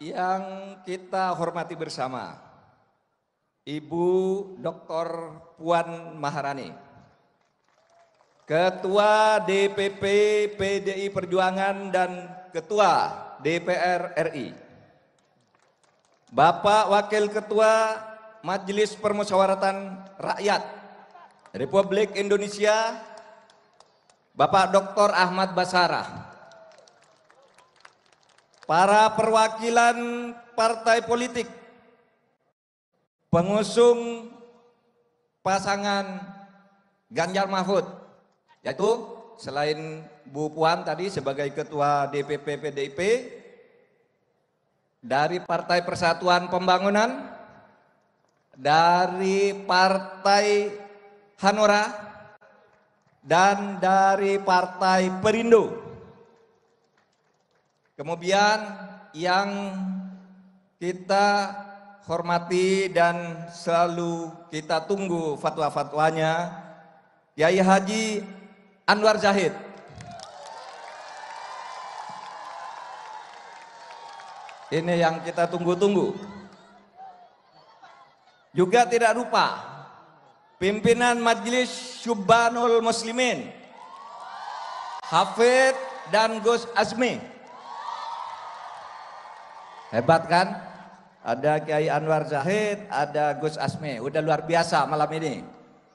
yang kita hormati bersama, Ibu Dr. Puan Maharani, Ketua DPP PDI Perjuangan dan Ketua DPR RI, Bapak Wakil Ketua Majelis Permusyawaratan Rakyat Republik Indonesia, Bapak Dr. Ahmad Basarah, para perwakilan partai politik, pengusung pasangan Ganjar Mahfud, yaitu selain Bu Puan tadi sebagai Ketua DPP PDIP, dari Partai Persatuan Pembangunan, dari Partai Hanura dan dari Partai Perindo. Kemudian yang kita hormati dan selalu kita tunggu fatwa-fatwanya Kiai Haji Anwar Zahid. Ini yang kita tunggu-tunggu. Juga tidak lupa pimpinan Majelis Subhanul Muslimin Hafid dan Gus Azmi. Hebat kan? Ada Kiai Anwar Zahid, ada Gus Asmi. Udah luar biasa malam ini.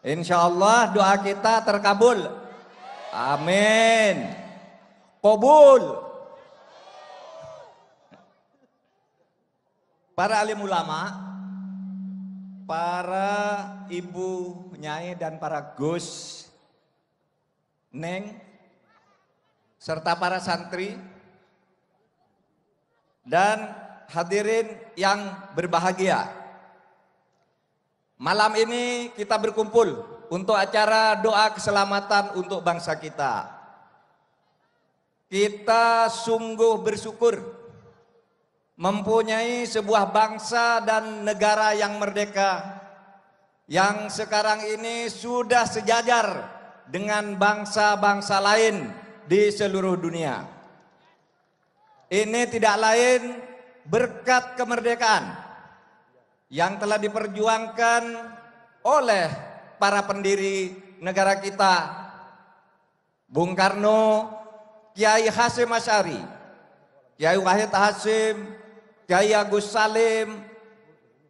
Insya Allah doa kita terkabul. Amin. Kobul. Para alim ulama, para ibu nyai dan para gus, neng, serta para santri, dan hadirin yang berbahagia. Malam ini kita berkumpul untuk acara doa keselamatan untuk bangsa kita. Kita sungguh bersyukur mempunyai sebuah bangsa dan negara yang merdeka yang sekarang ini sudah sejajar dengan bangsa-bangsa lain di seluruh dunia. Ini tidak lain berkat kemerdekaan yang telah diperjuangkan oleh para pendiri negara kita Bung Karno, Kiai Hasim Asyari, Kiai Wahid Hasim, Kiai Agus Salim,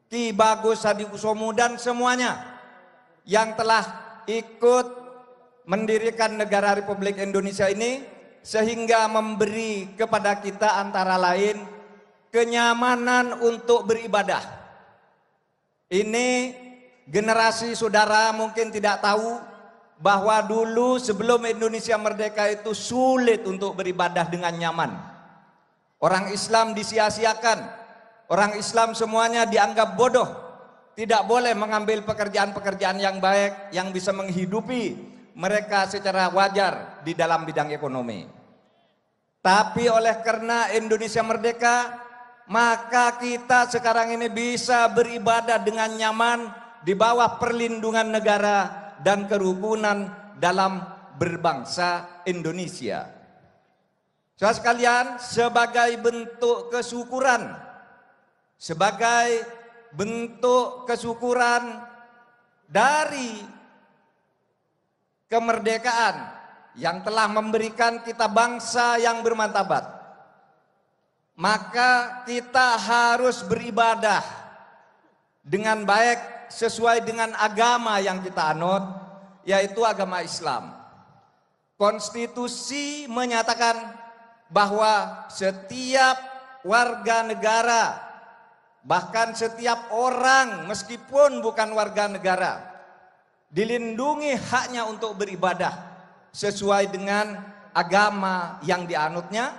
Ki Bagus Hadikusomo dan semuanya yang telah ikut mendirikan negara Republik Indonesia ini sehingga memberi kepada kita antara lain kenyamanan untuk beribadah. Ini generasi saudara mungkin tidak tahu bahwa dulu sebelum Indonesia merdeka itu sulit untuk beribadah dengan nyaman. Orang Islam disia-siakan. Orang Islam semuanya dianggap bodoh. Tidak boleh mengambil pekerjaan-pekerjaan yang baik yang bisa menghidupi mereka secara wajar di dalam bidang ekonomi. Tapi oleh karena Indonesia merdeka, maka kita sekarang ini bisa beribadah dengan nyaman di bawah perlindungan negara dan kerukunan dalam berbangsa Indonesia. Saudara sekalian, sebagai bentuk kesyukuran, sebagai bentuk kesyukuran dari kemerdekaan yang telah memberikan kita bangsa yang bermartabat maka kita harus beribadah dengan baik sesuai dengan agama yang kita anut, yaitu agama Islam. Konstitusi menyatakan bahwa setiap warga negara, bahkan setiap orang meskipun bukan warga negara, dilindungi haknya untuk beribadah sesuai dengan agama yang dianutnya,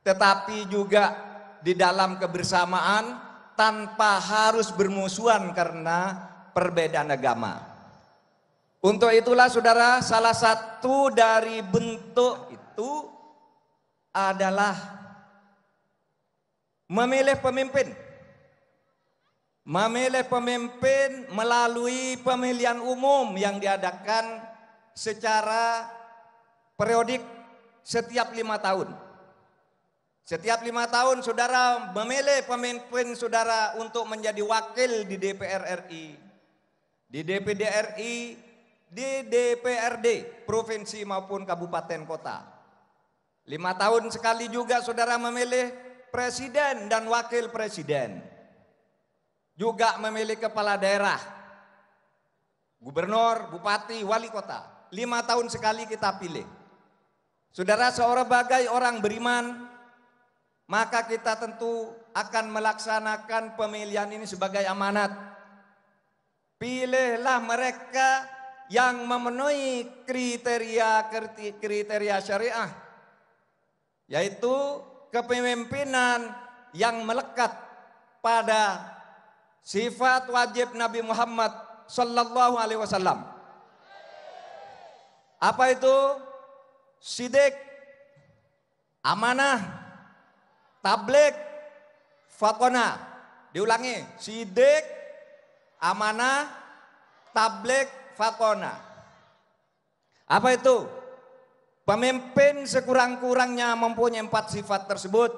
tetapi juga di dalam kebersamaan tanpa harus bermusuhan karena perbedaan agama. Untuk itulah saudara, salah satu dari bentuk itu adalah memilih pemimpin. Memilih pemimpin melalui pemilihan umum yang diadakan secara periodik setiap lima tahun. Setiap lima tahun saudara memilih pemimpin saudara untuk menjadi wakil di DPR RI, di DPD RI, di DPRD, provinsi maupun kabupaten kota. Lima tahun sekali juga saudara memilih presiden dan wakil presiden. Juga memilih kepala daerah, gubernur, bupati, wali kota. Lima tahun sekali kita pilih. Saudara seorang bagai orang beriman, maka kita tentu akan melaksanakan pemilihan ini sebagai amanat. Pilihlah mereka yang memenuhi kriteria kriteria syariah yaitu kepemimpinan yang melekat pada sifat wajib Nabi Muhammad sallallahu alaihi wasallam. Apa itu? Sidik, amanah, tablik, Fatona Diulangi, sidik, amanah, tablik, Fatona Apa itu? Pemimpin sekurang-kurangnya mempunyai empat sifat tersebut,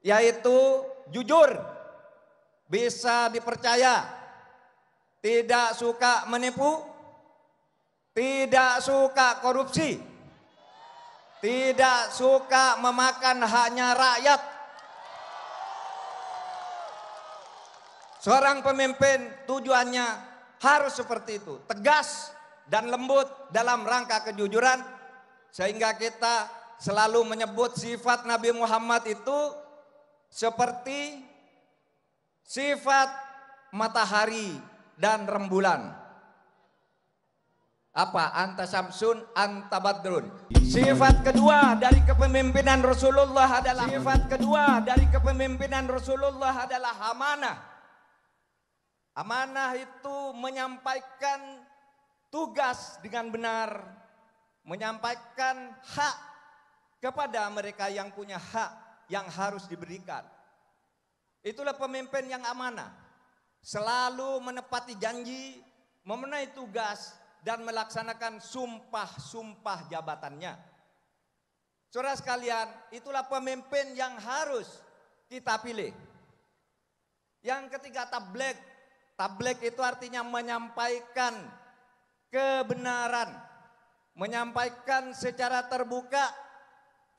yaitu jujur, bisa dipercaya, tidak suka menipu, tidak suka korupsi, tidak suka memakan haknya rakyat. Seorang pemimpin tujuannya harus seperti itu, tegas dan lembut dalam rangka kejujuran sehingga kita selalu menyebut sifat Nabi Muhammad itu seperti sifat matahari dan rembulan apa anta samsun anta badrun sifat kedua dari kepemimpinan Rasulullah adalah sifat kedua dari kepemimpinan Rasulullah adalah amanah amanah itu menyampaikan tugas dengan benar menyampaikan hak kepada mereka yang punya hak yang harus diberikan itulah pemimpin yang amanah selalu menepati janji memenuhi tugas dan melaksanakan sumpah-sumpah jabatannya. Saudara sekalian, itulah pemimpin yang harus kita pilih. Yang ketiga tablek. Tablek itu artinya menyampaikan kebenaran, menyampaikan secara terbuka,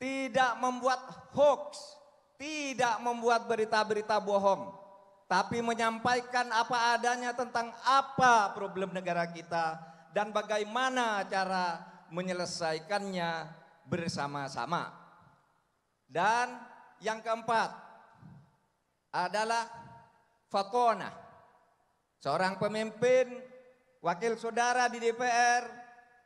tidak membuat hoax, tidak membuat berita-berita bohong, tapi menyampaikan apa adanya tentang apa problem negara kita, dan bagaimana cara menyelesaikannya bersama-sama. Dan yang keempat adalah Fakona seorang pemimpin, wakil saudara di DPR,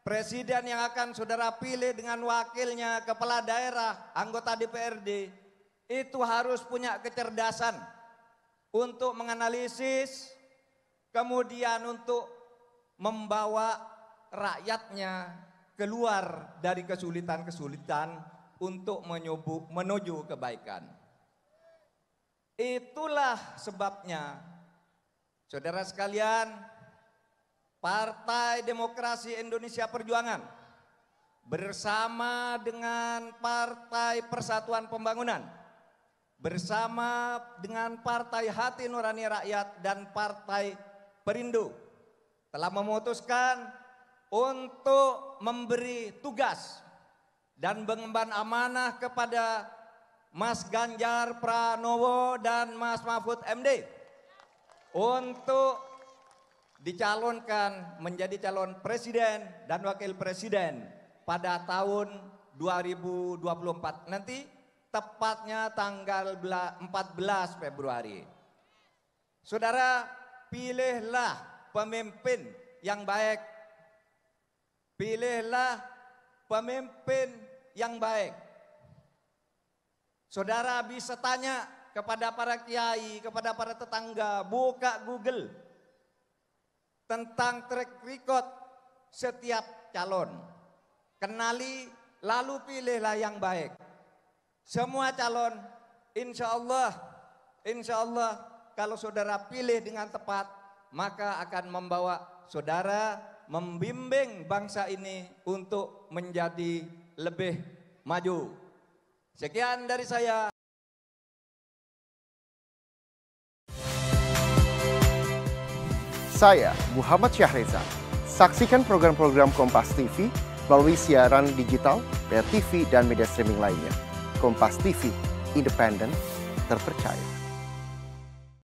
presiden yang akan saudara pilih dengan wakilnya, kepala daerah, anggota DPRD, itu harus punya kecerdasan untuk menganalisis, kemudian untuk membawa rakyatnya keluar dari kesulitan-kesulitan untuk menyubu, menuju kebaikan. Itulah sebabnya, saudara sekalian, Partai Demokrasi Indonesia Perjuangan bersama dengan Partai Persatuan Pembangunan, bersama dengan Partai Hati Nurani Rakyat dan Partai Perindo telah memutuskan untuk memberi tugas dan mengemban amanah kepada Mas Ganjar Pranowo dan Mas Mahfud MD untuk dicalonkan menjadi calon presiden dan wakil presiden pada tahun 2024 nanti tepatnya tanggal 14 Februari. Saudara pilihlah pemimpin yang baik. Pilihlah pemimpin yang baik. Saudara bisa tanya kepada para kiai, kepada para tetangga, buka Google tentang track record setiap calon. Kenali lalu pilihlah yang baik. Semua calon insya Allah, insya Allah kalau saudara pilih dengan tepat, maka akan membawa saudara membimbing bangsa ini untuk menjadi lebih maju. Sekian dari saya. Saya Muhammad Syahreza. Saksikan program-program Kompas TV melalui siaran digital, pay TV, dan media streaming lainnya. Kompas TV, independen, terpercaya.